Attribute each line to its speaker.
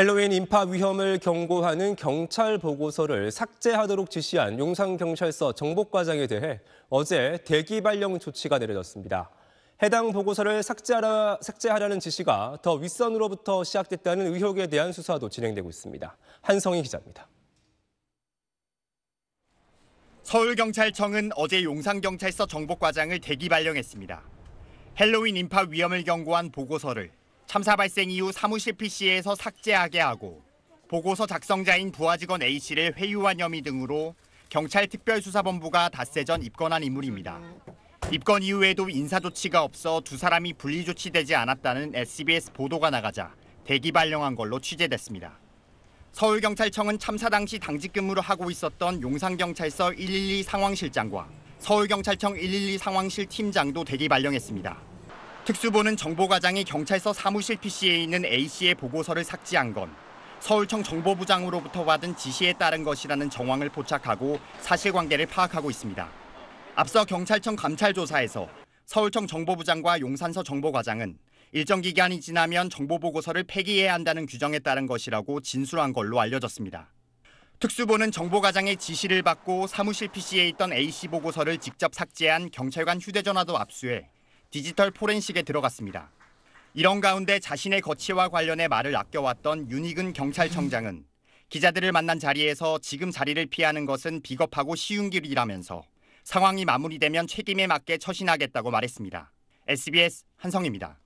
Speaker 1: 헬로윈 인파 위험을 경고하는 경찰 보고서를 삭제하도록 지시한 용산경찰서 정보과장에 대해 어제 대기 발령 조치가 내려졌습니다. 해당 보고서를 삭제하라, 삭제하라는 지시가 더 윗선으로부터 시작됐다는 의혹에 대한 수사도 진행되고 있습니다. 한성희 기자입니다.
Speaker 2: 서울경찰청은 어제 용산경찰서 정보과장을 대기 발령했습니다. 헬로윈 인파 위험을 경고한 보고서를 참사 발생 이후 사무실 PC에서 삭제하게 하고 보고서 작성자인 부하 직원 A씨를 회유한 혐의 등으로 경찰 특별수사본부가 닷새 전 입건한 인물입니다. 입건 이후에도 인사조치가 없어 두 사람이 분리조치되지 않았다는 SBS 보도가 나가자 대기 발령한 걸로 취재됐습니다. 서울경찰청은 참사 당시 당직 근무를 하고 있었던 용산경찰서 112 상황실장과 서울경찰청 112 상황실 팀장도 대기 발령했습니다. 특수부는 정보과장이 경찰서 사무실 PC에 있는 A씨의 보고서를 삭제한 건 서울청 정보부장으로부터 받은 지시에 따른 것이라는 정황을 포착하고 사실관계를 파악하고 있습니다. 앞서 경찰청 감찰 조사에서 서울청 정보부장과 용산서 정보과장은 일정 기간이 지나면 정보보고서를 폐기해야 한다는 규정에 따른 것이라고 진술한 걸로 알려졌습니다. 특수본은 정보과장의 지시를 받고 사무실 PC에 있던 A씨 보고서를 직접 삭제한 경찰관 휴대전화도 압수해 디지털 포렌식에 들어갔습니다. 이런 가운데 자신의 거취와 관련해 말을 아껴왔던 윤익은 경찰청장은 기자들을 만난 자리에서 지금 자리를 피하는 것은 비겁하고 쉬운 길이라면서 상황이 마무리되면 책임에 맞게 처신하겠다고 말했습니다.
Speaker 1: SBS 한성입니다.